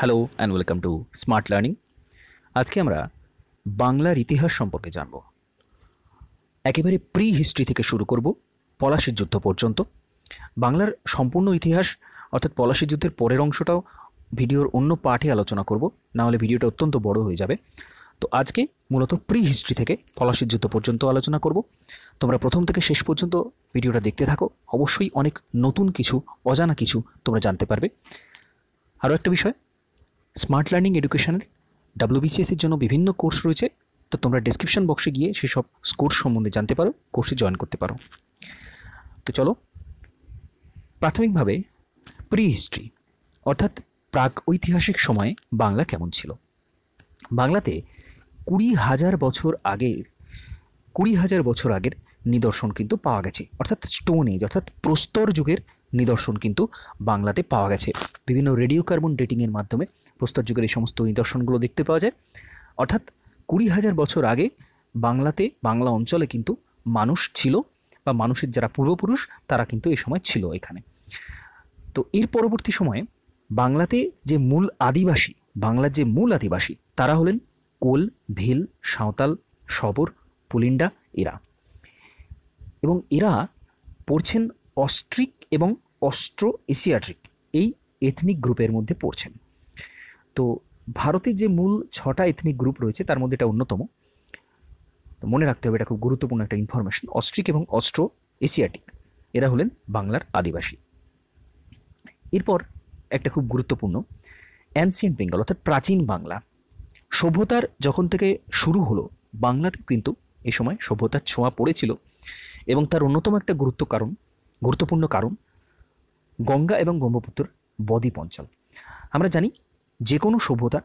Hello and welcome to smart learning আজকে আমরা বাংলার ইতিহাস সম্পর্কে জানব একেবারে প্রি হিস্ট্রি থেকে শুরু করব পলাশির যুদ্ধ পর্যন্ত বাংলার সম্পূর্ণ ইতিহাস অর্থাৎ পলাশির যুদ্ধের পরের অংশটাও ভিডিওর অন্য পাঠে আলোচনা করব নাহলে ভিডিওটা অত্যন্ত বড় হয়ে যাবে তো আজকে মূলত প্রি হিস্ট্রি থেকে পলাশির যুদ্ধ পর্যন্ত আলোচনা করব তোমরা প্রথম থেকে শেষ পর্যন্ত ভিডিওটা দেখতে থাকো অবশ্যই অনেক নতুন কিছু অজানা কিছু তোমরা জানতে পারবে আরও একটা বিষয় স্মার্ট লার্নিং এডুকেশনের ডাব্লিউবিসিএসের জন্য বিভিন্ন কোর্স রয়েছে তো তোমরা ডিসক্রিপশান বক্সে গিয়ে সেসব কোর্স সম্বন্ধে জানতে পারো কোর্সে জয়েন করতে পারো তো চলো প্রাথমিকভাবে প্রি হিস্ট্রি অর্থাৎ প্রাক ঐতিহাসিক সময়ে বাংলা কেমন ছিল বাংলাতে কুড়ি হাজার বছর আগে কুড়ি হাজার বছর আগের নিদর্শন কিন্তু পাওয়া গেছে অর্থাৎ স্টোন এজ অর্থাৎ প্রস্তর যুগের নিদর্শন কিন্তু বাংলাতে পাওয়া গেছে বিভিন্ন রেডিও কার্বন ডেটিংয়ের মাধ্যমে প্রস্তর যুগের এই সমস্ত নিদর্শনগুলো দেখতে পাওয়া যায় অর্থাৎ কুড়ি হাজার বছর আগে বাংলাতে বাংলা অঞ্চলে কিন্তু মানুষ ছিল বা মানুষের যারা পূর্বপুরুষ তারা কিন্তু এই সময় ছিল এখানে তো এর পরবর্তী সময়ে বাংলাতে যে মূল আদিবাসী বাংলার যে মূল আদিবাসী তারা হলেন কোল ভিল সাঁওতাল শবর পুলিন্ডা এরা এবং এরা পড়ছেন অস্ট্রিক এবং অস্ট্রো এশিয়াট্রিক এই এথনিক গ্রুপের মধ্যে পড়ছেন তো ভারতে যে মূল ছটা এথনিক গ্রুপ রয়েছে তার মধ্যে এটা অন্যতম তো মনে রাখতে হবে এটা খুব গুরুত্বপূর্ণ একটা ইনফরমেশন অস্ট্রিক এবং অস্ট্রো এশিয়াটিক এরা হলেন বাংলার আদিবাসী এরপর একটা খুব গুরুত্বপূর্ণ অ্যান্সিয়েন্ট বেঙ্গল অর্থাৎ প্রাচীন বাংলা সভ্যতার যখন থেকে শুরু হলো বাংলাতে কিন্তু এ সময় সভ্যতার ছোঁয়া পড়েছিল এবং তার অন্যতম একটা গুরুত্ব কারণ গুরুত্বপূর্ণ কারণ গঙ্গা এবং ব্রহ্মপুত্র বদ্বীপ অঞ্চল আমরা জানি যে কোনো সভ্যতা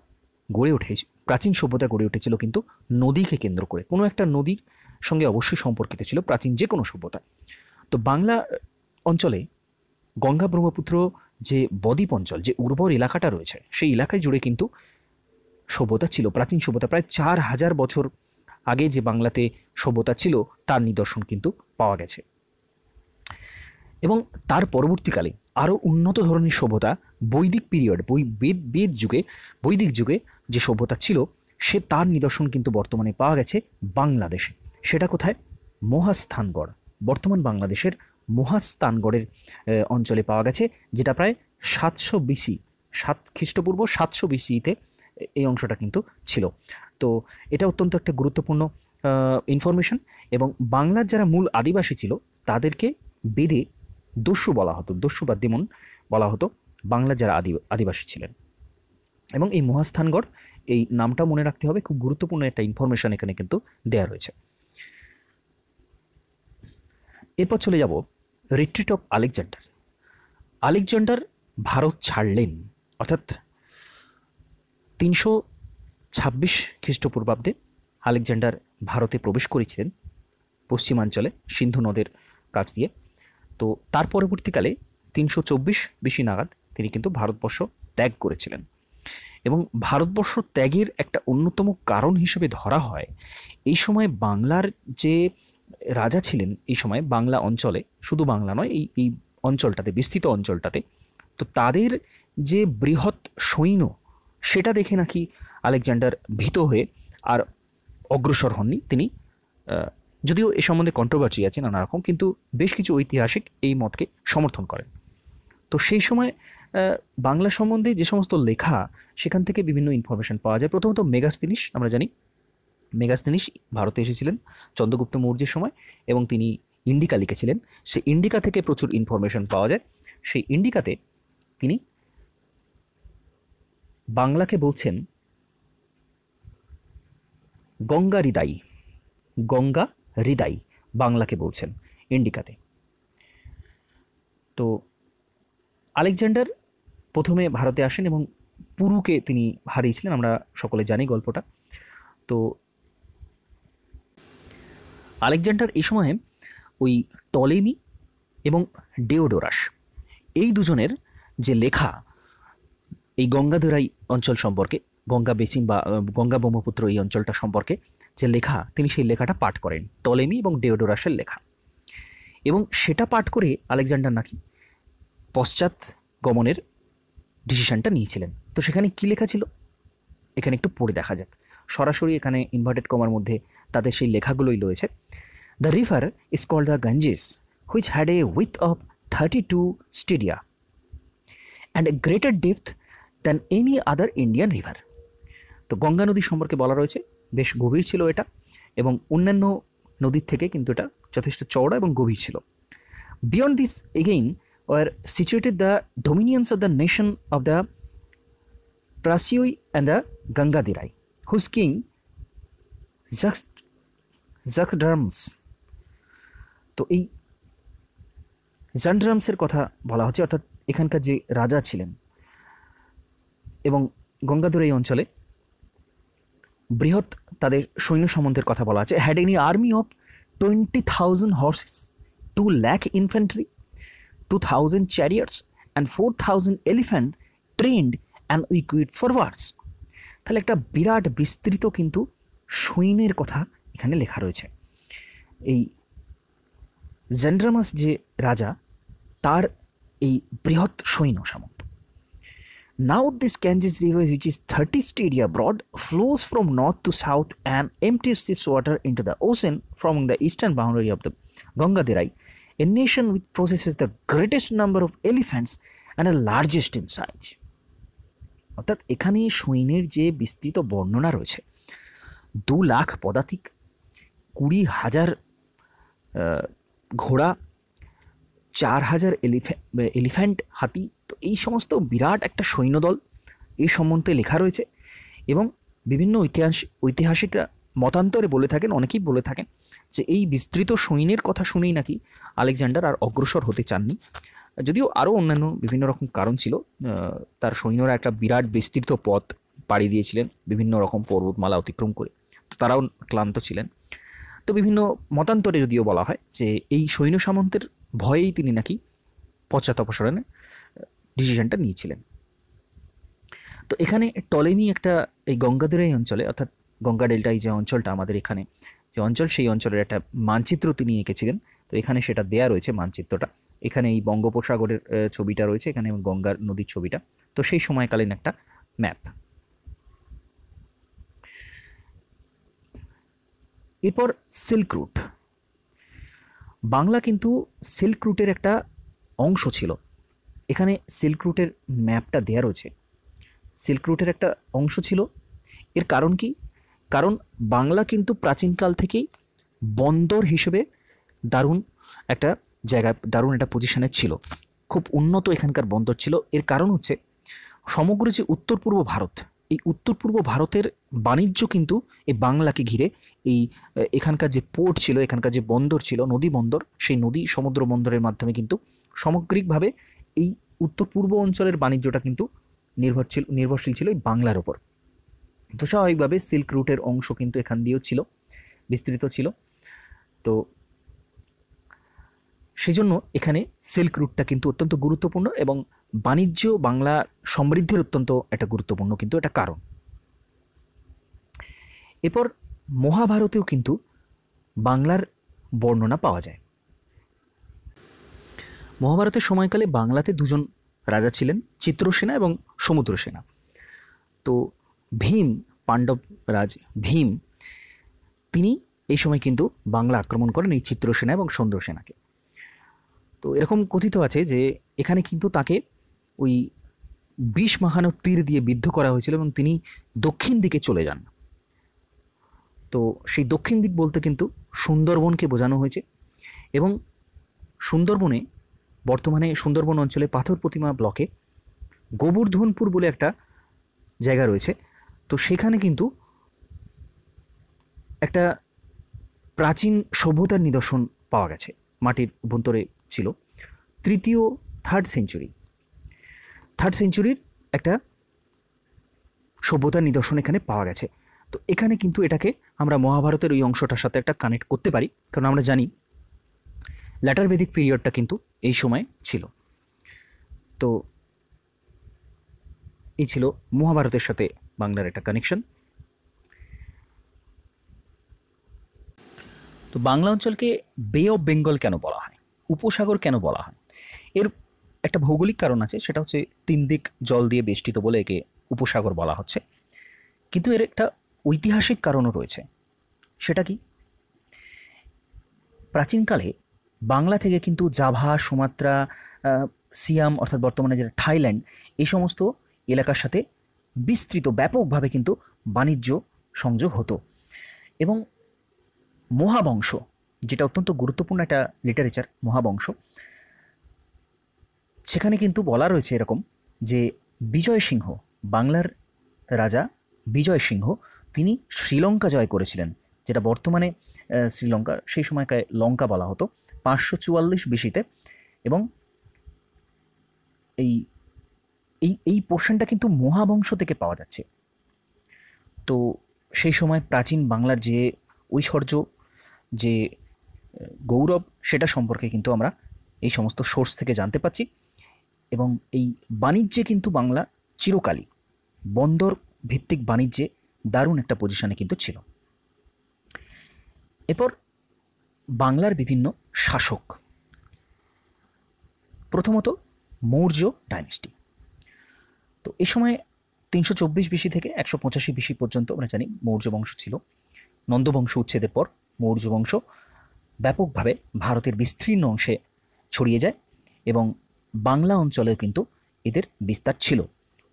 গড়ে উঠে প্রাচীন সভ্যতা গড়ে উঠেছিল কিন্তু নদীকে কেন্দ্র করে কোনো একটা নদীর সঙ্গে অবশ্যই সম্পর্কিত ছিল প্রাচীন যে কোনো সভ্যতা তো বাংলা অঞ্চলে গঙ্গা ব্রহ্মপুত্র যে বদ্বীপ অঞ্চল যে উর্বর এলাকাটা রয়েছে সেই এলাকায় জুড়ে কিন্তু সভ্যতা ছিল প্রাচীন সভ্যতা প্রায় চার হাজার বছর আগে যে বাংলাতে সভ্যতা ছিল তার নিদর্শন কিন্তু পাওয়া গেছে এবং তার পরবর্তীকালে আরও উন্নত ধরনের সভ্যতা বৈদিক পিরিয়ড বৈ বেদ বেদ যুগে বৈদিক যুগে যে সভ্যতা ছিল সে তার নিদর্শন কিন্তু বর্তমানে পাওয়া গেছে বাংলাদেশে সেটা কোথায় মহাস্থানগড় বর্তমান বাংলাদেশের মহাস্থানগড়ের অঞ্চলে পাওয়া গেছে যেটা প্রায় সাতশো বিসি সাত খ্রিস্টপূর্ব সাতশো বিসিতে এই অংশটা কিন্তু ছিল তো এটা অত্যন্ত একটা গুরুত্বপূর্ণ ইনফরমেশন এবং বাংলার যারা মূল আদিবাসী ছিল তাদেরকে বেদে দস্যু বলা হতো দস্যু বা দেমন বলা হতো বাংলা যারা আদি আদিবাসী ছিলেন এবং এই মহাস্থানগড় এই নামটা মনে রাখতে হবে খুব গুরুত্বপূর্ণ একটা ইনফরমেশান এখানে কিন্তু দেয়া রয়েছে এরপর চলে যাব retreat of Alexander Alexander Bharat ছাড়লেন অর্থাৎ তিনশো ছাব্বিশ খ্রিস্টপূর্বাব্দে আলেকজান্ডার ভারতে প্রবেশ করেছিলেন পশ্চিমাঞ্চলে সিন্ধু নদের কাছ দিয়ে তো তার পরবর্তীকালে তিনশো চব্বিশ বিশি নাগাদ তিনি কিন্তু ভারতবর্ষ ত্যাগ করেছিলেন এবং ভারতবর্ষ ত্যাগের একটা অন্যতম কারণ হিসেবে ধরা হয় এই সময় বাংলার যে রাজা ছিলেন এই সময় বাংলা অঞ্চলে শুধু বাংলা নয় এই এই অঞ্চলটাতে বিস্তৃত অঞ্চলটাতে তো তাদের যে বৃহৎ সৈন্য সেটা দেখে নাকি আলেকজান্ডার ভীত হয়ে আর অগ্রসর হননি তিনি যদিও এ সম্বন্ধে কন্ট্রোভার্সি আছে নানা রকম কিন্তু বেশ কিছু ঐতিহাসিক এই মতকে সমর্থন করেন তো সেই সময় বাংলা সম্বন্ধে যে সমস্ত লেখা সেখান থেকে বিভিন্ন ইনফরমেশান পাওয়া যায় প্রথমত মেগাস্তিনিস আমরা জানি মেগাস্তিনিস ভারতে এসেছিলেন চন্দ্রগুপ্ত মৌর্যের সময় এবং তিনি ইন্ডিকা লিখেছিলেন সেই ইন্ডিকা থেকে প্রচুর ইনফরমেশন পাওয়া যায় সেই ইন্ডিকাতে তিনি বাংলাকে বলছেন গঙ্গা হৃদায়ী গঙ্গা হৃদাই বাংলাকে বলছেন ইন্ডিকাতে তো আলেকজান্ডার প্রথমে ভারতে আসেন এবং পুরুকে তিনি হারিয়েছিলেন আমরা সকলে জানি গল্পটা তো আলেকজান্ডার এই সময়ে ওই টলেমি এবং ডেওডোরাস এই দুজনের যে লেখা এই গঙ্গাধরাই অঞ্চল সম্পর্কে গঙ্গা বেসিন বা গঙ্গা ব্রহ্মপুত্র এই অঞ্চলটা সম্পর্কে যে লেখা তিনি সেই লেখাটা পাঠ করেন টলেমি এবং ডেওডোরাসের লেখা এবং সেটা পাঠ করে আলেকজান্ডার নাকি পশ্চাৎ গমনের ডিসিশানটা নিয়েছিলেন তো সেখানে কী লেখা ছিল এখানে একটু পড়ে দেখা যাক সরাসরি এখানে ইনভার্টেড কমার মধ্যে তাদের সেই লেখাগুলোই রয়েছে the river is call the Ganges which had a width of thirty two stadia and a greater depth than any other Indian river তো গঙ্গা নদী সম্পর্কে বলা রয়েছে বেশ গভীর ছিল এটা এবং অন্যান্য নদীর থেকে কিন্তু এটা যথেষ্ট চওড়া এবং গভীর ছিল beyond this again were situated the dominions of the nation of the Prasii and the Gangaridai whose king জাক্স জাকড্রামস তো এই জানড্রামসের কথা বলা হচ্ছে অর্থাৎ এখানকার যে রাজা ছিলেন এবং গঙ্গাধর এই অঞ্চলে বৃহৎ তাদের সৈন্য সম্বন্ধের কথা বলা আছে had any army of twenty thousand horses two lakh infantry two thousand chariots and four thousand elephant trained and equipped for wars তাহলে একটা বিরাট বিস্তৃত কিন্তু সৈন্যের কথা এখানে লেখা রয়েছে এই জেন্ড্রামাস যে রাজা তার এই বৃহৎ সৈন্য সামগ্রী Now, this Ganges River, which is 30 stadia broad, flows from north to south and empties its water into the ocean from the eastern boundary of the Gangadirai, a nation which possesses the greatest number of elephants and the largest in size. অর্থাৎ এখানে সৈন্যের যে বিস্তৃত বর্ণনা রয়েছে দু লাখ পদাতিক কুড়ি হাজার ঘোড়া চার হাজার এলিফ্যান্ট হাতি তো এই সমস্ত বিরাট একটা সৈন্যদল এই সম্বন্ধে লেখা রয়েছে এবং বিভিন্ন ঐতিহাস ঐতিহাসিকরা মতান্তরে বলে থাকেন অনেকেই বলে থাকেন যে এই বিস্তৃত সৈন্যের কথা শুনেই নাকি আলেকজান্ডার আর অগ্রসর হতে চাননি যদিও আরও অন্যান্য বিভিন্ন রকম কারণ ছিল তার সৈন্যরা একটা বিরাট বিস্তৃত পথ পাড়ি দিয়েছিলেন বিভিন্ন রকম পর্বতমালা অতিক্রম করে তো তারাও ক্লান্ত ছিলেন তো বিভিন্ন মতান্তরে যদিও বলা হয় যে এই সৈন্য সামন্তের ভয়েই তিনি নাকি পশ্চাদপসরণে ডিসিশনটা নিয়েছিলেন তো এখানে টলেমি একটা এই এই অঞ্চলে অর্থাৎ গঙ্গা ডেল্টা এই যে অঞ্চলটা আমাদের এখানে যে অঞ্চল সেই অঞ্চলের একটা মানচিত্র তিনি এঁকেছিলেন তো এখানে সেটা দেয়া রয়েছে মানচিত্রটা এখানে এই বঙ্গোপসাগরের ছবিটা রয়েছে এখানে গঙ্গার নদীর ছবিটা তো সেই সময়কালীন একটা ম্যাপ এরপর সিল্ক রুট বাংলা কিন্তু সিল্ক রুটের একটা অংশ ছিল এখানে সিল্ক রুটের ম্যাপটা দেয়া রয়েছে সিল্ক রুটের একটা অংশ ছিল এর কারণ কি কারণ বাংলা কিন্তু প্রাচীনকাল থেকেই বন্দর হিসেবে দারুণ একটা জায়গায় দারুণ একটা পজিশানে ছিল খুব উন্নত এখানকার বন্দর ছিল এর কারণ হচ্ছে সমগ্র যে উত্তর পূর্ব ভারত এই উত্তর পূর্ব ভারতের বাণিজ্য কিন্তু এই বাংলাকে ঘিরে এই এখানকার যে পোর্ট ছিল এখানকার যে বন্দর ছিল নদী বন্দর সেই নদী সমুদ্র বন্দরের মাধ্যমে কিন্তু সামগ্রিকভাবে এই উত্তর পূর্ব অঞ্চলের বাণিজ্যটা কিন্তু নির্ভরশীল নির্ভরশীল ছিল এই বাংলার ওপর তো স্বাভাবিকভাবে সিল্ক রুটের অংশ কিন্তু এখান দিয়েও ছিল বিস্তৃত ছিল তো সেজন্য এখানে সিল্ক রুটটা কিন্তু অত্যন্ত গুরুত্বপূর্ণ এবং বাণিজ্য বাংলা সমৃদ্ধির অত্যন্ত একটা গুরুত্বপূর্ণ কিন্তু এটা কারণ এরপর মহাভারতেও কিন্তু বাংলার বর্ণনা পাওয়া যায় মহাভারতের সময়কালে বাংলাতে দুজন রাজা ছিলেন চিত্রসেনা এবং সমুদ্রসেনা তো ভীম পাণ্ডব রাজ ভীম তিনি এই সময় কিন্তু বাংলা আক্রমণ করেন এই চিত্রসেনা এবং সেনাকে তো এরকম কথিত আছে যে এখানে কিন্তু তাকে ওই বিষ মাখানো তীর দিয়ে বিদ্ধ করা হয়েছিল এবং তিনি দক্ষিণ দিকে চলে যান তো সেই দক্ষিণ দিক বলতে কিন্তু সুন্দরবনকে বোঝানো হয়েছে এবং সুন্দরবনে বর্তমানে সুন্দরবন অঞ্চলে পাথর প্রতিমা ব্লকে গোবর্ধনপুর বলে একটা জায়গা রয়েছে তো সেখানে কিন্তু একটা প্রাচীন সভ্যতার নিদর্শন পাওয়া গেছে মাটির অভ্যন্তরে ছিল তৃতীয় থার্ড সেঞ্চুরি থার্ড সেঞ্চুরির একটা সভ্যতার নিদর্শন এখানে পাওয়া গেছে তো এখানে কিন্তু এটাকে আমরা মহাভারতের ওই অংশটার সাথে একটা কানেক্ট করতে পারি কারণ আমরা জানি ল্যাটার বেদিক পিরিয়ডটা কিন্তু এই সময় ছিল তো এই ছিল মহাভারতের সাথে বাংলার একটা কানেকশন তো বাংলা অঞ্চলকে বে অফ বেঙ্গল কেন বলা হয় উপসাগর কেন বলা হয় এর একটা ভৌগোলিক কারণ আছে সেটা হচ্ছে তিন দিক জল দিয়ে বেষ্টিত বলে একে উপসাগর বলা হচ্ছে কিন্তু এর একটা ঐতিহাসিক কারণও রয়েছে সেটা কি প্রাচীনকালে বাংলা থেকে কিন্তু জাভা সুমাত্রা সিয়াম অর্থাৎ বর্তমানে যেটা থাইল্যান্ড এই সমস্ত এলাকার সাথে বিস্তৃত ব্যাপকভাবে কিন্তু বাণিজ্য সংযোগ হতো এবং মহাবংশ যেটা অত্যন্ত গুরুত্বপূর্ণ একটা লিটারেচার মহাবংশ সেখানে কিন্তু বলা রয়েছে এরকম যে বিজয় সিংহ বাংলার রাজা বিজয় সিংহ তিনি শ্রীলঙ্কা জয় করেছিলেন যেটা বর্তমানে শ্রীলঙ্কা সেই সময়কায় লঙ্কা বলা হতো পাঁচশো চুয়াল্লিশ বিশিতে এবং এই এই এই পোর্শনটা কিন্তু মহাবংশ থেকে পাওয়া যাচ্ছে তো সেই সময় প্রাচীন বাংলার যে ঐশ্বর্য যে গৌরব সেটা সম্পর্কে কিন্তু আমরা এই সমস্ত সোর্স থেকে জানতে পাচ্ছি এবং এই বাণিজ্যে কিন্তু বাংলা চিরকালই বন্দর ভিত্তিক বাণিজ্যে দারুণ একটা পজিশানে কিন্তু ছিল এরপর বাংলার বিভিন্ন শাসক প্রথমত মৌর্য ডাইনেস্টি তো এ সময় তিনশো চব্বিশ বিশি থেকে একশো পঁচাশি বিশি পর্যন্ত আমরা মানে জানি মৌর্য বংশ ছিল নন্দবংশ উচ্ছেদের পর মৌর্য বংশ ব্যাপকভাবে ভারতের বিস্তীর্ণ অংশে ছড়িয়ে যায় এবং বাংলা অঞ্চলেও কিন্তু এদের বিস্তার ছিল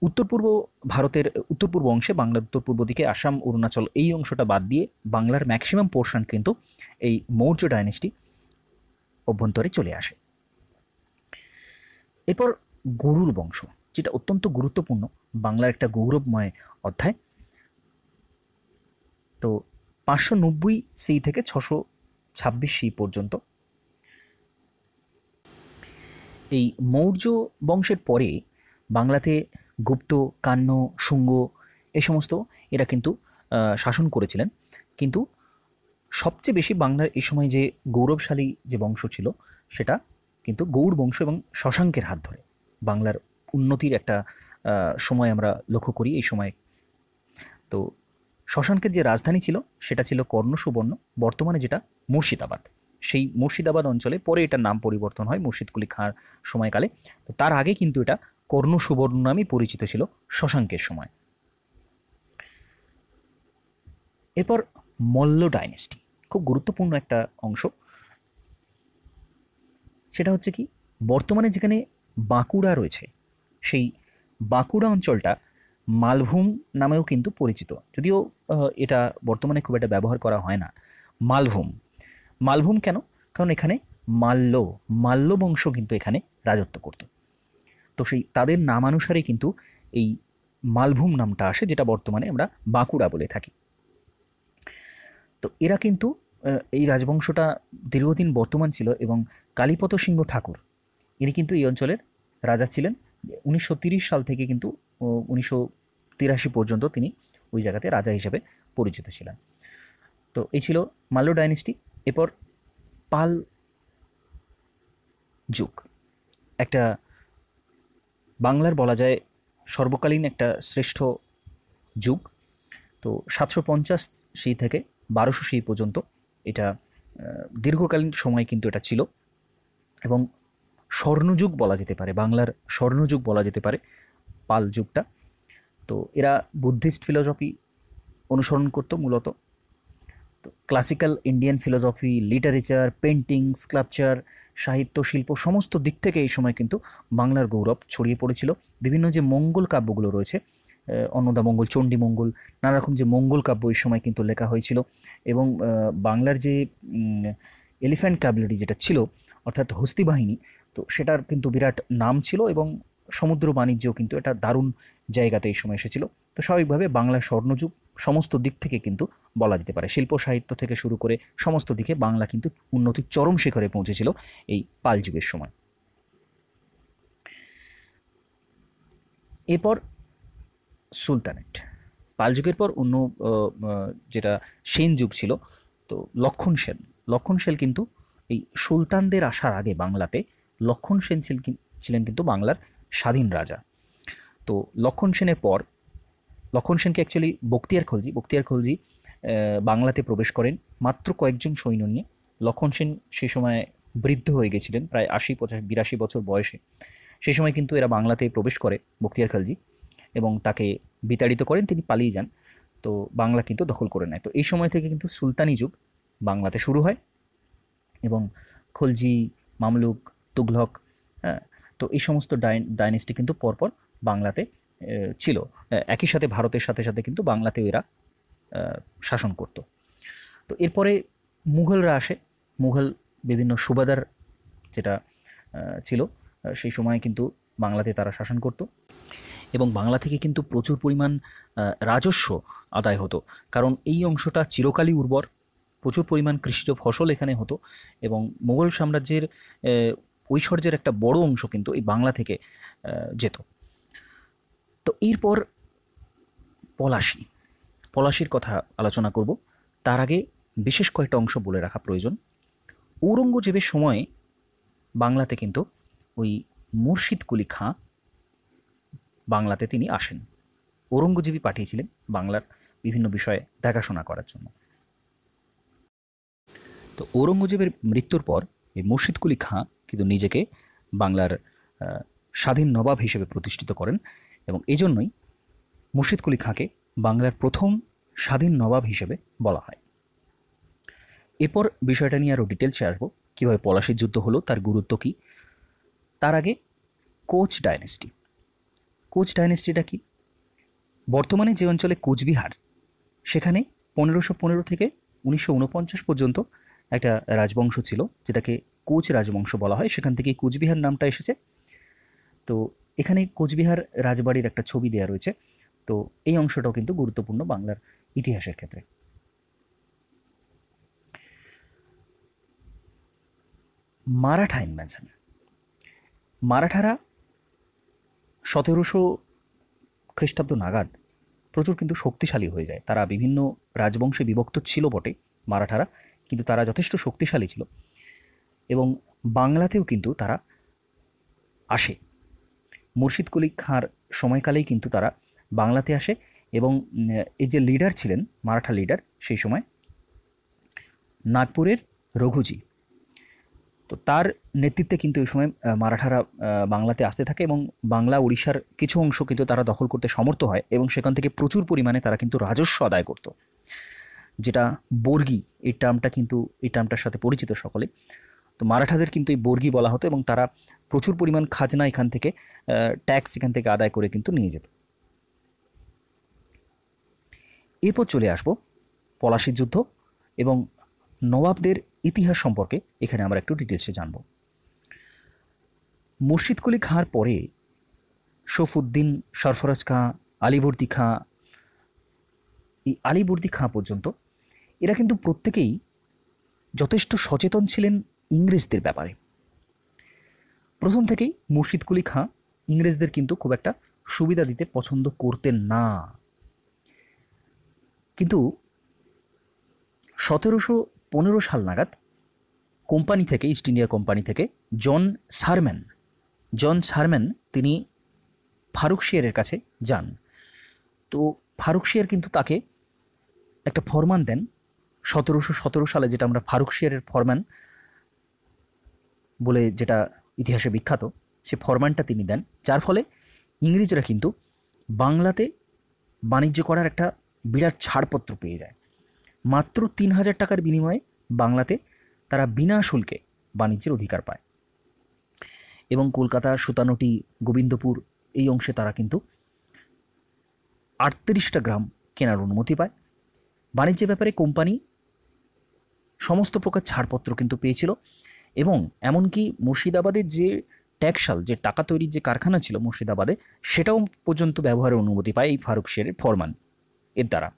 উত্তর পূর্ব ভারতের উত্তর পূর্ব অংশে বাংলার উত্তর পূর্ব দিকে আসাম অরুণাচল এই অংশটা বাদ দিয়ে বাংলার ম্যাক্সিমাম পোর্শন কিন্তু এই মৌর্য ডাইনেস্টি অভ্যন্তরে চলে আসে এরপর গরুর বংশ যেটা অত্যন্ত গুরুত্বপূর্ণ বাংলার একটা গৌরবময় অধ্যায় তো পাঁচশো নব্বই সেই থেকে ছশো ছাব্বিশই পর্যন্ত এই মৌর্য বংশের পরে বাংলাতে গুপ্ত কান্ন শুঙ্গ এ সমস্ত এরা কিন্তু শাসন করেছিলেন কিন্তু সবচেয়ে বেশি বাংলার এই সময় যে গৌরবশালী যে বংশ ছিল সেটা কিন্তু গৌর বংশ এবং শশাঙ্কের হাত ধরে বাংলার উন্নতির একটা সময় আমরা লক্ষ্য করি এই সময় তো শ্মশানকের যে রাজধানী ছিল সেটা ছিল কর্ণসুবর্ণ বর্তমানে যেটা মুর্শিদাবাদ সেই মুর্শিদাবাদ অঞ্চলে পরে এটার নাম পরিবর্তন হয় মুর্শিদকুলি খাঁর সময়কালে তো তার আগে কিন্তু এটা কর্ণসুবর্ণ নামে পরিচিত ছিল শশাঙ্কের সময় এরপর মল্ল ডাইনেস্টি খুব গুরুত্বপূর্ণ একটা অংশ সেটা হচ্ছে কি বর্তমানে যেখানে বাঁকুড়া রয়েছে সেই বাঁকুড়া অঞ্চলটা মালভূম নামেও কিন্তু পরিচিত যদিও এটা বর্তমানে খুব একটা ব্যবহার করা হয় না মালভূম মালভূম কেন কারণ এখানে মাল্য মাল্য বংশ কিন্তু এখানে রাজত্ব করত তো সেই তাদের নামানুসারে কিন্তু এই মালভূম নামটা আসে যেটা বর্তমানে আমরা বাঁকুড়া বলে থাকি তো এরা কিন্তু এই রাজবংশটা দীর্ঘদিন বর্তমান ছিল এবং কালীপত সিংহ ঠাকুর ইনি কিন্তু এই অঞ্চলের রাজা ছিলেন উনিশশো সাল থেকে কিন্তু উনিশশো তিরাশি পর্যন্ত তিনি ওই জায়গাতে রাজা হিসেবে পরিচিত ছিলেন তো এই ছিল মাল্য ডাইনেস্টি এরপর পাল যুগ একটা বাংলার বলা যায় সর্বকালীন একটা শ্রেষ্ঠ যুগ তো সাতশো পঞ্চাশ সেই থেকে বারোশো সেই পর্যন্ত এটা দীর্ঘকালীন সময় কিন্তু এটা ছিল এবং স্বর্ণযুগ বলা যেতে পারে বাংলার স্বর্ণযুগ বলা যেতে পারে পাল যুগটা তো এরা বুদ্ধিস্ট ফিলোসফি অনুসরণ করত মূলত তো classical Indian philosophy literature painting sculpture সাহিত্য শিল্প সমস্ত দিক থেকে এই সময় কিন্তু বাংলার গৌরব ছড়িয়ে পড়েছিল বিভিন্ন যে মঙ্গল কাব্যগুলো রয়েছে অন্নদা মঙ্গল চণ্ডী মঙ্গল নানা রকম যে মঙ্গল কাব্য এই সময় কিন্তু লেখা হয়েছিল এবং বাংলার যে এলিফ্যান্ট ক্যাবলেটি যেটা ছিল অর্থাৎ হস্তি বাহিনী তো সেটার কিন্তু বিরাট নাম ছিল এবং সমুদ্র বাণিজ্য কিন্তু এটা দারুণ জায়গাতে এই সময় এসেছিল তো স্বাভাবিকভাবে বাংলা স্বর্ণযুগ সমস্ত দিক থেকে কিন্তু বলা যেতে পারে শিল্প সাহিত্য থেকে শুরু করে সমস্ত দিকে বাংলা কিন্তু উন্নতির চরম শিখরে পৌঁছেছিল এই পাল যুগের সময় এরপর সুলতানেট পাল যুগের পর অন্য যেটা সেন যুগ ছিল তো লক্ষণ সেন লক্ষণ সেন কিন্তু এই সুলতানদের আসার আগে বাংলাতে লক্ষণ সেন ছিল ছিলেন কিন্তু বাংলার স্বাধীন রাজা তো লক্ষণ সেনের পর লক্ষণ সেনকে অ্যাকচুয়ালি বক্তিয়ার খলজি বক্তিয়ার খলজি বাংলাতে প্রবেশ করেন মাত্র কয়েকজন সৈন্য নিয়ে লক্ষণ সেন সে সময় বৃদ্ধ হয়ে গেছিলেন প্রায় আশি পঁচাশি বিরাশি বছর বয়সে সে সময় কিন্তু এরা বাংলাতে প্রবেশ করে বক্তিয়ার খালজি এবং তাকে বিতাড়িত করেন তিনি পালিয়ে যান তো বাংলা কিন্তু দখল করে নেয় তো এই সময় থেকে কিন্তু সুলতানি যুগ বাংলাতে শুরু হয় এবং খলজি মামলুক তুঘলক হ্যাঁ তো এই সমস্ত ডাইনেস্টি কিন্তু পরপর বাংলাতে ছিল একই সাথে ভারতের সাথে সাথে কিন্তু বাংলাতেও এরা শাসন করত তো এরপরে মুঘলরা আসে মুঘল বিভিন্ন সুবাদার যেটা ছিল সেই সময়ে কিন্তু বাংলাতে তারা শাসন করত এবং বাংলা থেকে কিন্তু প্রচুর পরিমাণ রাজস্ব আদায় হতো কারণ এই অংশটা চিরকালই উর্বর প্রচুর পরিমাণ কৃষিজ ফসল এখানে হতো এবং মোগল সাম্রাজ্যের ঐশ্বর্যের একটা বড় অংশ কিন্তু এই বাংলা থেকে যেত তো এরপর পলাশি পলাশির কথা আলোচনা করব তার আগে বিশেষ কয়েকটা অংশ বলে রাখা প্রয়োজন ঔরঙ্গজেবের সময়ে বাংলাতে কিন্তু ওই মুর্শিদ কুলি খাঁ বাংলাতে তিনি আসেন ঔরঙ্গজেবই পাঠিয়েছিলেন বাংলার বিভিন্ন বিষয়ে দেখাশোনা করার জন্য তো ঔরঙ্গজেবের মৃত্যুর পর এই মুর্শিদ কুলি খাঁ কিন্তু নিজেকে বাংলার স্বাধীন নবাব হিসেবে প্রতিষ্ঠিত করেন এবং এই জন্যই মুর্শিদ কুলি খাঁকে বাংলার প্রথম স্বাধীন নবাব হিসেবে বলা হয় এরপর বিষয়টা নিয়ে আরও ডিটেলসে আসবো কীভাবে পলাশির যুদ্ধ হলো তার গুরুত্ব কি তার আগে কোচ ডায়নেস্টি কোচ ডায়নেস্টিটা কি বর্তমানে যে অঞ্চলে কোচবিহার সেখানে পনেরোশো পনেরো থেকে উনিশশো পর্যন্ত একটা রাজবংশ ছিল যেটাকে কোচ রাজবংশ বলা হয় সেখান থেকে কোচবিহার নামটা এসেছে তো এখানে কোচবিহার রাজবাড়ির একটা ছবি দেওয়া রয়েছে তো এই অংশটাও কিন্তু গুরুত্বপূর্ণ বাংলার ইতিহাসের ক্ষেত্রে মারাঠা ইনভেনশন মারাঠারা সতেরোশো খ্রিস্টাব্দ নাগাদ প্রচুর কিন্তু শক্তিশালী হয়ে যায় তারা বিভিন্ন রাজবংশে বিভক্ত ছিল বটে মারাঠারা কিন্তু তারা যথেষ্ট শক্তিশালী ছিল এবং বাংলাতেও কিন্তু তারা আসে মুর্শিদ কলি খাঁর সময়কালেই কিন্তু তারা বাংলাতে আসে এবং এই যে লিডার ছিলেন মারাঠা লিডার সেই সময় নাগপুরের রঘুজি তো তার নেতৃত্বে কিন্তু এই সময় মারাঠারা বাংলাতে আসতে থাকে এবং বাংলা উড়িষ্যার কিছু অংশ কিন্তু তারা দখল করতে সমর্থ হয় এবং সেখান থেকে প্রচুর পরিমাণে তারা কিন্তু রাজস্ব আদায় করত যেটা বর্গি এই টার্মটা কিন্তু এই টার্মটার সাথে পরিচিত সকলে তো মারাঠাদের কিন্তু এই বর্গি বলা হতো এবং তারা প্রচুর পরিমাণ খাজনা এখান থেকে ট্যাক্স এখান থেকে আদায় করে কিন্তু নিয়ে যেত এরপর চলে আসব পলাশির যুদ্ধ এবং নবাবদের ইতিহাস সম্পর্কে এখানে আমরা একটু ডিটেলসে জানব মুর্শিদ কলি খাঁর পরে শফুদ্দিন সরফরাজ খাঁ আলিবর্দি খাঁ এই আলিবর্দি খাঁ পর্যন্ত এরা কিন্তু প্রত্যেকেই যথেষ্ট সচেতন ছিলেন ইংরেজদের ব্যাপারে প্রথম থেকেই মুর্শিদ কুলি খাঁ ইংরেজদের কিন্তু খুব একটা সুবিধা দিতে পছন্দ করতেন না কিন্তু সতেরোশো পনেরো সাল নাগাদ কোম্পানি থেকে ইস্ট ইন্ডিয়া কোম্পানি থেকে জন সারম্যান জন সারম্যান তিনি ফারুক শিয়ারের কাছে যান তো ফারুক শিয়ার কিন্তু তাকে একটা ফরমান দেন সতেরোশো সতেরো সালে যেটা আমরা ফারুক শিয়ারের ফরম্যান বলে যেটা ইতিহাসে বিখ্যাত সে ফরম্যানটা তিনি দেন যার ফলে ইংরেজরা কিন্তু বাংলাতে বাণিজ্য করার একটা বিরাট ছাড়পত্র পেয়ে যায় মাত্র তিন হাজার টাকার বিনিময়ে বাংলাতে তারা বিনা শুল্কে বাণিজ্যের অধিকার পায় এবং কলকাতা সুতানটি গোবিন্দপুর এই অংশে তারা কিন্তু আটত্রিশটা গ্রাম কেনার অনুমতি পায় বাণিজ্যের ব্যাপারে কোম্পানি সমস্ত প্রকার ছাড়পত্র কিন্তু পেয়েছিল এবং এমনকি মুর্শিদাবাদের যে ট্যাকশাল যে টাকা তৈরির যে কারখানা ছিল মুর্শিদাবাদে সেটাও পর্যন্ত ব্যবহারের অনুমতি পায় এই ফারুক শেরের ফরমান এর দ্বারা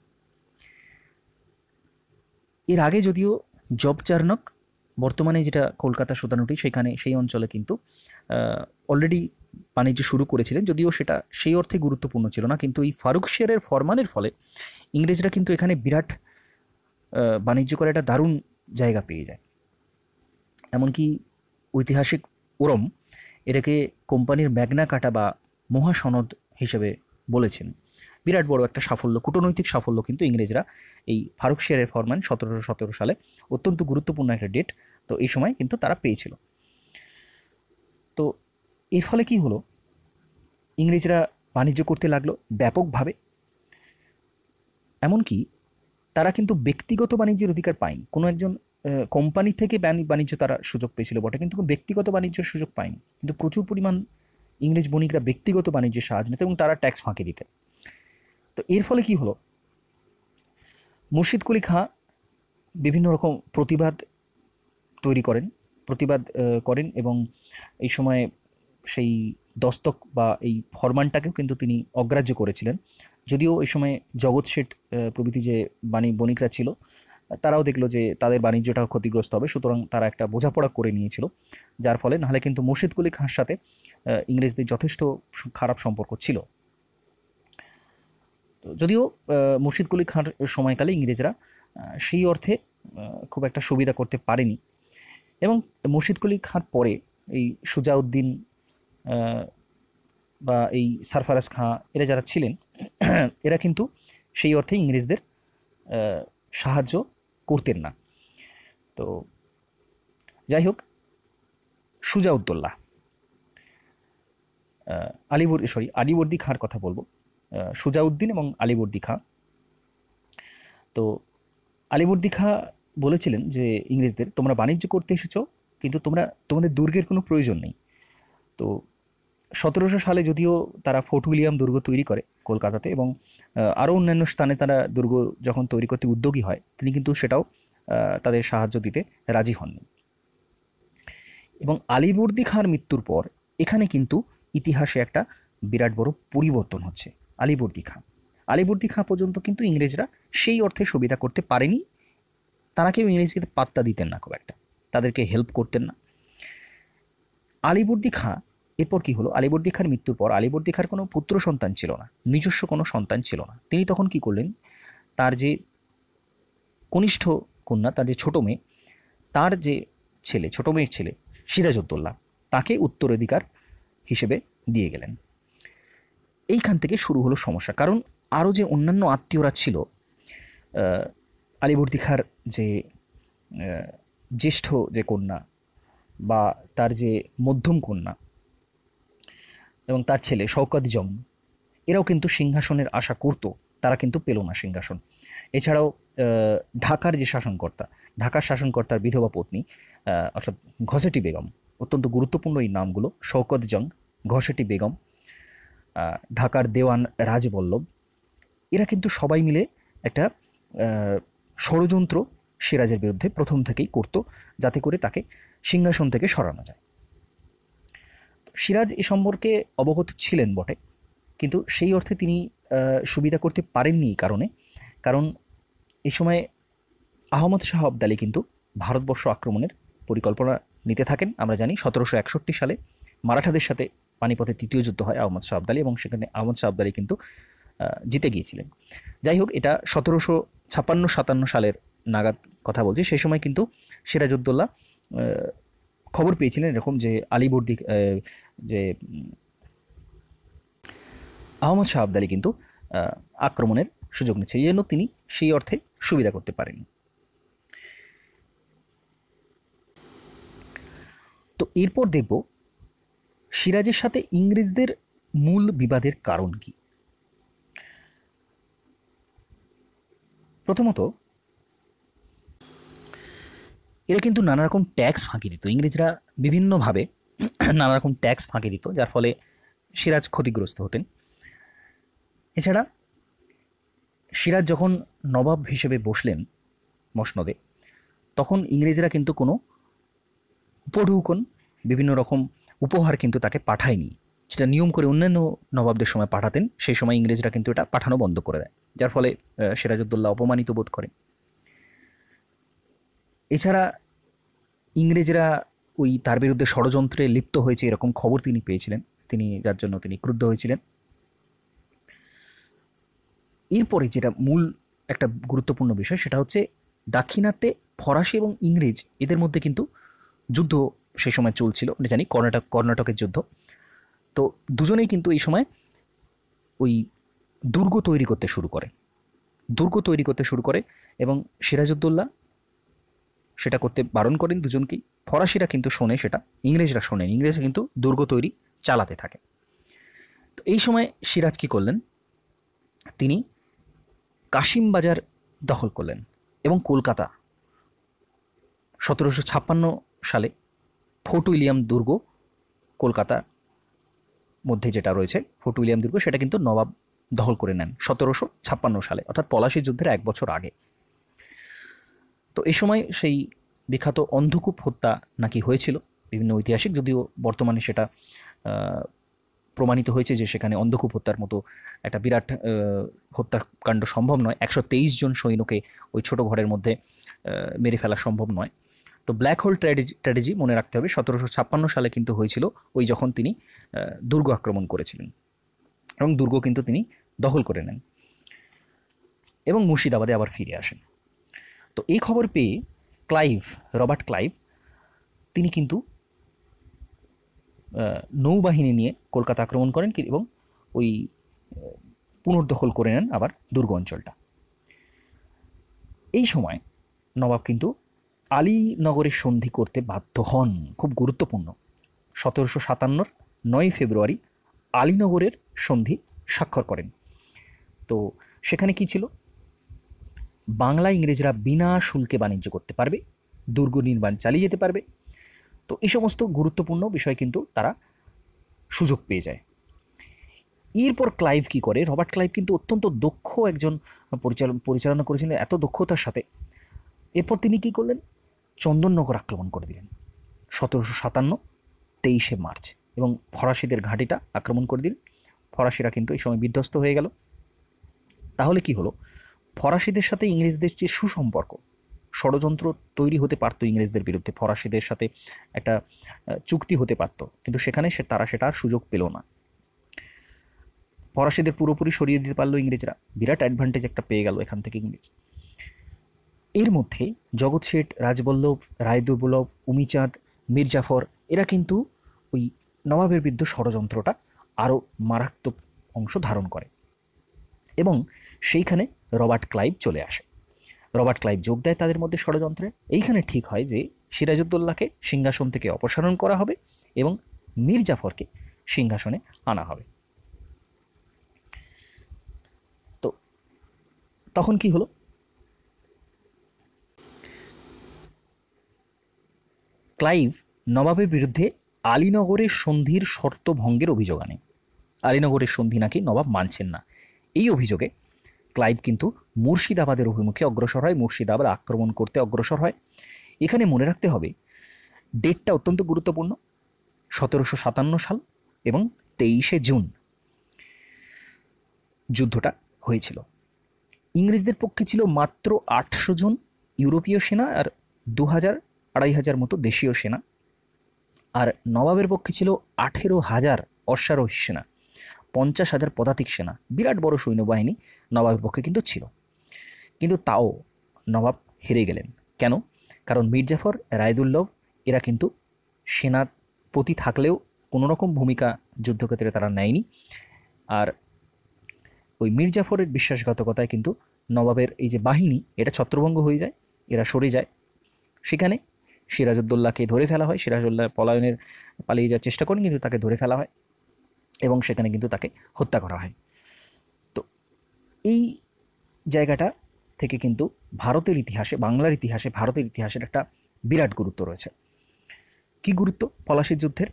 এর আগে যদিও জব চার্নক বর্তমানে যেটা কলকাতা সুতানুটি সেখানে সেই অঞ্চলে কিন্তু অলরেডি বাণিজ্য শুরু করেছিলেন যদিও সেটা সেই অর্থে গুরুত্বপূর্ণ ছিল না কিন্তু এই ফারুক শেরের ফরমানের ফলে ইংরেজরা কিন্তু এখানে বিরাট বাণিজ্য করে একটা দারুণ জায়গা পেয়ে যায় এমনকি ঐতিহাসিক ওরম এটাকে কোম্পানির ম্যাগনা কাটা বা মহাসনদ হিসেবে বলেছেন বিরাট বড় একটা সাফল্য কূটনৈতিক সাফল্য কিন্তু ইংরেজরা এই ফারুক শেয়ারের ফরমান সতেরোশো সতেরো সালে অত্যন্ত গুরুত্বপূর্ণ একটা ডেট তো এই সময় কিন্তু তারা পেয়েছিল তো এর ফলে কি হলো ইংরেজরা বাণিজ্য করতে লাগলো ব্যাপকভাবে এমনকি তারা কিন্তু ব্যক্তিগত বাণিজ্যের অধিকার পায়নি কোনো একজন কোম্পানি থেকে বাণিজ্য তারা সুযোগ পেয়েছিল বটে কিন্তু ব্যক্তিগত বাণিজ্যের সুযোগ পায়নি কিন্তু প্রচুর পরিমাণ ইংরেজ বণিকরা ব্যক্তিগত বাণিজ্যের সাহায্য নিত এবং তারা ট্যাক্স ফাঁকি দিতে তো এর ফলে কি হলো মুর্শিদ কুলি খাঁ বিভিন্ন রকম প্রতিবাদ তৈরি করেন প্রতিবাদ করেন এবং এই সময়ে সেই দস্তক বা এই ফরমানটাকেও কিন্তু তিনি অগ্রাহ্য করেছিলেন যদিও এই সময়ে জগৎ শেঠ প্রভৃতি যে বাণী বণিকরা ছিল তারাও দেখলো যে তাদের বাণিজ্যটাও ক্ষতিগ্রস্ত হবে সুতরাং তারা একটা বোঝাপড়া করে নিয়েছিল যার ফলে নাহলে কিন্তু মুর্শিদ কুলি খাঁর সাথে ইংরেজদের যথেষ্ট খারাপ সম্পর্ক ছিল যদিও মুর্শিদ কুলি খাঁর সময়কালে ইংরেজরা সেই অর্থে খুব একটা সুবিধা করতে পারেনি এবং মুর্শিদ কুলি খাঁর পরে এই সুজাউদ্দিন বা এই সারফারাজ খাঁ এরা যারা ছিলেন এরা কিন্তু সেই অর্থে ইংরেজদের সাহায্য করতেন না তো যাই হোক সুজাউদ্দোল্লা আলিবর সরি আলিবর্দি খাঁর কথা বলবো সুজাউদ্দিন এবং আলিবর্দি খাঁ তো আলিবর্দি খাঁ বলেছিলেন যে ইংরেজদের তোমরা বাণিজ্য করতে এসেছো কিন্তু তোমরা তোমাদের দুর্গের কোনো প্রয়োজন নেই তো সতেরোশো সালে যদিও তারা ফোর্ট উইলিয়াম দুর্গ তৈরি করে কলকাতাতে এবং আরও অন্যান্য স্থানে তারা দুর্গ যখন তৈরি করতে উদ্যোগী হয় তিনি কিন্তু সেটাও তাদের সাহায্য দিতে রাজি হননি এবং আলিবর্দি খাঁর মৃত্যুর পর এখানে কিন্তু ইতিহাসে একটা বিরাট বড় পরিবর্তন হচ্ছে আলিবর্দি খাঁ আলিবর্দি খাঁ পর্যন্ত কিন্তু ইংরেজরা সেই অর্থে সুবিধা করতে পারেনি তারা কেউ ইংরেজকে পাত্তা দিতেন না খুব একটা তাদেরকে হেল্প করতেন না আলিবর্দি খাঁ এরপর কি হলো আলিবর্দি খার মৃত্যুর পর আলিবর্দি খার কোনো পুত্র সন্তান ছিল না নিজস্ব কোনো সন্তান ছিল না তিনি তখন কি করলেন তার যে কনিষ্ঠ কন্যা তার যে ছোটো মেয়ে তার যে ছেলে ছোটো মেয়ের ছেলে সিরাজউদ্দৌল্লা তাকে উত্তরাধিকার হিসেবে দিয়ে গেলেন এইখান থেকে শুরু হলো সমস্যা কারণ আরও যে অন্যান্য আত্মীয়রা ছিল আলিবর্দি খার যে জ্যেষ্ঠ যে কন্যা বা তার যে মধ্যম কন্যা এবং তার ছেলে শওকত জং এরাও কিন্তু সিংহাসনের আশা করত তারা কিন্তু পেল না সিংহাসন এছাড়াও ঢাকার যে শাসনকর্তা ঢাকার শাসনকর্তার বিধবা পত্নী অর্থাৎ ঘসেটি বেগম অত্যন্ত গুরুত্বপূর্ণ এই নামগুলো শওকত জং ঘসেটি বেগম ঢাকার দেওয়ান রাজবল্লভ এরা কিন্তু সবাই মিলে একটা ষড়যন্ত্র সিরাজের বিরুদ্ধে প্রথম থেকেই করত যাতে করে তাকে সিংহাসন থেকে সরানো যায় সিরাজ এ সম্পর্কে অবগত ছিলেন বটে কিন্তু সেই অর্থে তিনি সুবিধা করতে পারেননি এই কারণে কারণ এই সময় আহমদ শাহ আবদালি কিন্তু ভারতবর্ষ আক্রমণের পরিকল্পনা নিতে থাকেন আমরা জানি সতেরোশো একষট্টি সালে মারাঠাদের সাথে পানিপথে তৃতীয় যুদ্ধ হয় আহমদ শাহ আবদালি এবং সেখানে আহমদ শাহ আবদালি কিন্তু জিতে গিয়েছিলেন যাই হোক এটা সতেরোশো ছাপ্পান্ন সাতান্ন সালের নাগাদ কথা বলছি সেই সময় কিন্তু সিরাজউদ্দৌলা খবর পেয়েছিলেন এরকম যে আলিবর্দি যে আহমদ শাহ আবদালি কিন্তু আক্রমণের সুযোগ নিচ্ছে এই জন্য তিনি সেই অর্থে সুবিধা করতে পারেন তো এরপর দেখব সিরাজের সাথে ইংরেজদের মূল বিবাদের কারণ কি প্রথমত এরা কিন্তু নানা রকম ট্যাক্স ফাঁকি দিত ইংরেজরা বিভিন্নভাবে নানা রকম ট্যাক্স ফাঁকি দিত যার ফলে সিরাজ ক্ষতিগ্রস্ত হতেন এছাড়া সিরাজ যখন নবাব হিসেবে বসলেন মসনদে তখন ইংরেজরা কিন্তু কোনো উপঢুকন বিভিন্ন রকম উপহার কিন্তু তাকে পাঠায়নি সেটা নিয়ম করে অন্যান্য নবাবদের সময় পাঠাতেন সেই সময় ইংরেজরা কিন্তু এটা পাঠানো বন্ধ করে দেয় যার ফলে সিরাজউদ্দৌলা অপমানিত বোধ করেন এছাড়া ইংরেজরা ওই তার বিরুদ্ধে ষড়যন্ত্রে লিপ্ত হয়েছে এরকম খবর তিনি পেয়েছিলেন তিনি যার জন্য তিনি ক্রুদ্ধ হয়েছিলেন এরপরে যেটা মূল একটা গুরুত্বপূর্ণ বিষয় সেটা হচ্ছে দাক্ষিণাত্যে ফরাসি এবং ইংরেজ এদের মধ্যে কিন্তু যুদ্ধ সেই সময় চলছিল আমরা জানি কর্ণাটক কর্ণাটকের যুদ্ধ তো দুজনেই কিন্তু এই সময় ওই দুর্গ তৈরি করতে শুরু করে দুর্গ তৈরি করতে শুরু করে এবং সিরাজউদ্দৌল্লা সেটা করতে বারণ করেন দুজনকেই ফরাসিরা কিন্তু শোনে সেটা ইংরেজরা শোনেন ইংরেজরা কিন্তু দুর্গ তৈরি চালাতে থাকে তো এই সময় সিরাজ কী করলেন তিনি কাশিম বাজার দখল করলেন এবং কলকাতা সতেরোশো ছাপ্পান্ন সালে ফোর্ট উইলিয়াম দুর্গ কলকাতার মধ্যে যেটা রয়েছে ফোর্ট উইলিয়াম দুর্গ সেটা কিন্তু নবাব দখল করে নেন সতেরোশো ছাপ্পান্ন সালে অর্থাৎ পলাশি যুদ্ধের এক বছর আগে তো এ সময় সেই বিখ্যাত অন্ধকূপ হত্যা নাকি হয়েছিল বিভিন্ন ঐতিহাসিক যদিও বর্তমানে সেটা প্রমাণিত হয়েছে যে সেখানে অন্ধকূপ হত্যার মতো একটা বিরাট হত্যাকাণ্ড সম্ভব নয় একশো তেইশ জন সৈন্যকে ওই ছোট ঘরের মধ্যে মেরে ফেলা সম্ভব নয় তো ব্ল্যাক হোল স্ট্র্যাটেজি মনে রাখতে হবে সতেরোশো ছাপ্পান্ন সালে কিন্তু হয়েছিল ওই যখন তিনি দুর্গ আক্রমণ করেছিলেন এবং দুর্গ কিন্তু তিনি দখল করে নেন এবং মুর্শিদাবাদে আবার ফিরে আসেন তো এই খবর পেয়ে ক্লাইভ রবার্ট ক্লাইভ তিনি কিন্তু নৌবাহিনী নিয়ে কলকাতা আক্রমণ করেন এবং ওই পুনর্দখল করে নেন আবার দুর্গ অঞ্চলটা এই সময় নবাব কিন্তু আলীনগরের সন্ধি করতে বাধ্য হন খুব গুরুত্বপূর্ণ সতেরোশো সাতান্নর নয় ফেব্রুয়ারি আলীনগরের সন্ধি স্বাক্ষর করেন তো সেখানে কি ছিল বাংলা ইংরেজরা বিনা শুল্কে বাণিজ্য করতে পারবে দুর্গ নির্মাণ চালিয়ে যেতে পারবে তো এই সমস্ত গুরুত্বপূর্ণ বিষয় কিন্তু তারা সুযোগ পেয়ে যায় এরপর ক্লাইভ কি করে রবার্ট ক্লাইভ কিন্তু অত্যন্ত দক্ষ একজন পরিচালন পরিচালনা করেছিলেন এত দক্ষতার সাথে এরপর তিনি কি করলেন চন্দননগর আক্রমণ করে দিলেন সতেরোশো সাতান্ন তেইশে মার্চ এবং ফরাসিদের ঘাঁটিটা আক্রমণ করে দিলেন ফরাসিরা কিন্তু এই সময় বিধ্বস্ত হয়ে গেল তাহলে কি হলো ফরাসিদের সাথে ইংরেজদের যে সুসম্পর্ক ষড়যন্ত্র তৈরি হতে পারতো ইংরেজদের বিরুদ্ধে ফরাসিদের সাথে একটা চুক্তি হতে পারত কিন্তু সেখানে সে তারা সেটা সুযোগ পেল না ফরাসিদের পুরোপুরি সরিয়ে দিতে পারলো ইংরেজরা বিরাট অ্যাডভান্টেজ একটা পেয়ে গেল এখান থেকে ইংরেজ এর মধ্যে জগৎ শেঠ রাজবল্লভ রায়দুবল্লভ উমিচাঁদ মির্জাফর এরা কিন্তু ওই নবাবের বিরুদ্ধে ষড়যন্ত্রটা আরও মারাত্মক অংশ ধারণ করে এবং সেইখানে রবার্ট ক্লাইভ চলে আসে রবার্ট ক্লাইভ যোগ দেয় তাদের মধ্যে ষড়যন্ত্রে এইখানে ঠিক হয় যে সিরাজউদ্দৌল্লাকে সিংহাসন থেকে অপসারণ করা হবে এবং মীর জাফরকে সিংহাসনে আনা হবে তো তখন কি হলো ক্লাইভ নবাবের বিরুদ্ধে আলীনগরের সন্ধির শর্ত ভঙ্গের অভিযোগ আনে আলীনগরের সন্ধি নাকি নবাব মানছেন না এই অভিযোগে ক্লাইভ কিন্তু মুর্শিদাবাদের অভিমুখে অগ্রসর হয় মুর্শিদাবাদ আক্রমণ করতে অগ্রসর হয় এখানে মনে রাখতে হবে ডেটটা অত্যন্ত গুরুত্বপূর্ণ সতেরোশো সাতান্ন সাল এবং তেইশে জুন যুদ্ধটা হয়েছিল ইংরেজদের পক্ষে ছিল মাত্র আটশো জন ইউরোপীয় সেনা আর দু হাজার আড়াই হাজার মতো দেশীয় সেনা আর নবাবের পক্ষে ছিল আঠেরো হাজার অশ্বারোহী সেনা পঞ্চাশ হাজার পদাতিক সেনা বিরাট বড় সৈন্যবাহিনী নবাবের পক্ষে কিন্তু ছিল কিন্তু তাও নবাব হেরে গেলেন কেন কারণ মির্জাফর রায়দুল্লভ এরা কিন্তু সেনার প্রতি থাকলেও কোনো রকম ভূমিকা যুদ্ধক্ষেত্রে তারা নেয়নি আর ওই মির্জাফরের বিশ্বাসঘাতকতায় কিন্তু নবাবের এই যে বাহিনী এটা ছত্রভঙ্গ হয়ে যায় এরা সরে যায় সেখানে সিরাজউদ্দোল্লাকে ধরে ফেলা হয় সিরাজউদ্দৌল্লা পলায়নের পালিয়ে যাওয়ার চেষ্টা করেন কিন্তু তাকে ধরে ফেলা হয় এবং সেখানে কিন্তু তাকে হত্যা করা হয় তো এই জায়গাটা থেকে কিন্তু ভারতের ইতিহাসে বাংলার ইতিহাসে ভারতের ইতিহাসের একটা বিরাট গুরুত্ব রয়েছে কি গুরুত্ব পলাশির যুদ্ধের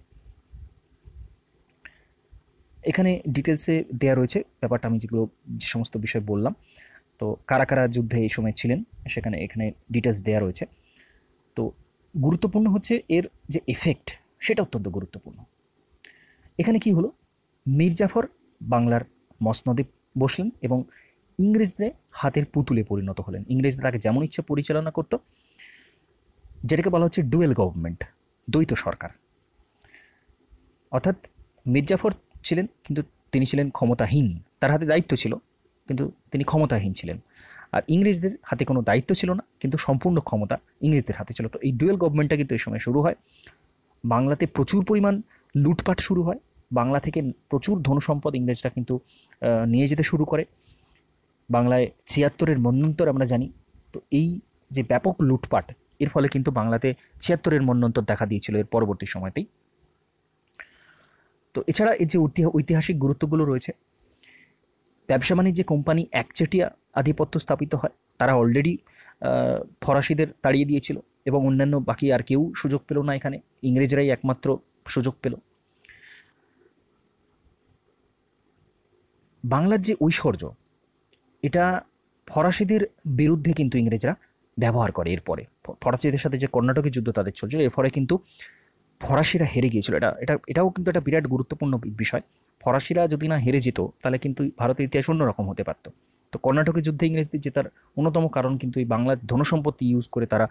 এখানে ডিটেলসে দেয়া রয়েছে ব্যাপারটা আমি যেগুলো যে সমস্ত বিষয় বললাম তো কারা কারা যুদ্ধে এই সময় ছিলেন সেখানে এখানে ডিটেলস দেয়া রয়েছে তো গুরুত্বপূর্ণ হচ্ছে এর যে এফেক্ট সেটা অত্যন্ত গুরুত্বপূর্ণ এখানে কি হলো মীরজাফর বাংলার মসনদে বসলেন এবং ইংরেজদের হাতের পুতুলে পরিণত হলেন ইংরেজরা তাকে যেমন ইচ্ছে পরিচালনা করত যেটাকে বলা হচ্ছে ডুয়েল গভর্নমেন্ট দ্বৈত সরকার অর্থাৎ মীরজাফর ছিলেন কিন্তু তিনি ছিলেন ক্ষমতাহীন তার হাতে দায়িত্ব ছিল কিন্তু তিনি ক্ষমতাহীন ছিলেন আর ইংরেজদের হাতে কোনো দায়িত্ব ছিল না কিন্তু সম্পূর্ণ ক্ষমতা ইংরেজদের হাতে ছিল তো এই ডুয়েল গভর্নমেন্টটা কিন্তু এই সময় শুরু হয় বাংলাতে প্রচুর পরিমাণ লুটপাট শুরু হয় বাংলা থেকে প্রচুর ধনসম্পদ ইংরেজরা কিন্তু নিয়ে যেতে শুরু করে বাংলায় ছিয়াত্তরের মন্যন্তর আমরা জানি তো এই যে ব্যাপক লুটপাট এর ফলে কিন্তু বাংলাতে ছিয়াত্তরের মন্যন্তর দেখা দিয়েছিল এর পরবর্তী সময়তেই তো এছাড়া এই যে ঐতিহাসিক গুরুত্বগুলো রয়েছে ব্যবসা বাণিজ্যে কোম্পানি একচেটিয়া আধিপত্য স্থাপিত হয় তারা অলরেডি ফরাসিদের তাড়িয়ে দিয়েছিল এবং অন্যান্য বাকি আর কেউ সুযোগ পেল না এখানে ইংরেজরাই একমাত্র সুযোগ পেল বাংলার যে ঐশ্বর্য এটা ফরাসিদের বিরুদ্ধে কিন্তু ইংরেজরা ব্যবহার করে এরপরে ফরাসিদের সাথে যে কর্ণাটকের যুদ্ধ তাদের চলছিল এর ফলে কিন্তু ফরাসিরা হেরে গিয়েছিল এটা এটা এটাও কিন্তু একটা বিরাট গুরুত্বপূর্ণ বিষয় ফরাসিরা যদি না হেরে যেত তাহলে কিন্তু ভারতের ইতিহাস অন্যরকম হতে পারতো তো কর্ণাটকের যুদ্ধে ইংরেজদের জেতার অন্যতম কারণ কিন্তু এই বাংলার ধনসম্পত্তি ইউজ করে তারা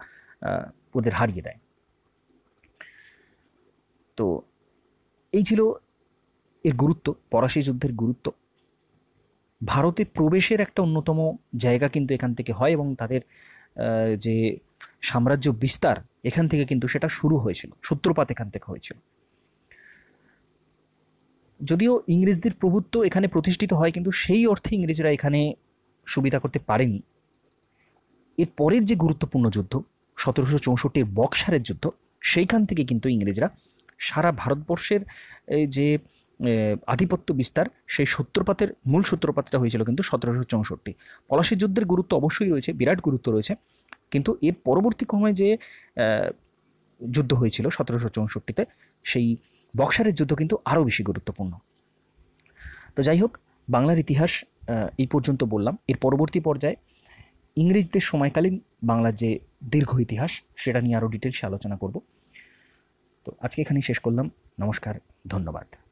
ওদের হারিয়ে দেয় তো এই ছিল এর গুরুত্ব ফরাসি যুদ্ধের গুরুত্ব ভারতে প্রবেশের একটা অন্যতম জায়গা কিন্তু এখান থেকে হয় এবং তাদের যে সাম্রাজ্য বিস্তার এখান থেকে কিন্তু সেটা শুরু হয়েছিল সূত্রপাত এখান থেকে হয়েছিল যদিও ইংরেজদের প্রভুত্ব এখানে প্রতিষ্ঠিত হয় কিন্তু সেই অর্থে ইংরেজরা এখানে সুবিধা করতে পারেনি এর পরের যে গুরুত্বপূর্ণ যুদ্ধ সতেরোশো চৌষট্টির বক্সারের যুদ্ধ সেইখান থেকে কিন্তু ইংরেজরা সারা ভারতবর্ষের যে আধিপত্য বিস্তার সেই সূত্রপাতের মূল সূত্রপাতটা হয়েছিল কিন্তু সতেরোশো চৌষট্টি পলাশী যুদ্ধের গুরুত্ব অবশ্যই রয়েছে বিরাট গুরুত্ব রয়েছে কিন্তু এর পরবর্তী ক্রমে যে যুদ্ধ হয়েছিল সতেরোশো চৌষট্টিতে সেই বক্সারের যুদ্ধ কিন্তু আরও বেশি গুরুত্বপূর্ণ তো যাই হোক বাংলার ইতিহাস এই পর্যন্ত বললাম এর পরবর্তী পর্যায়ে ইংরেজদের সময়কালীন বাংলার যে দীর্ঘ ইতিহাস সেটা নিয়ে আরও ডিটেলসে আলোচনা করব তো আজকে এখানেই শেষ করলাম নমস্কার ধন্যবাদ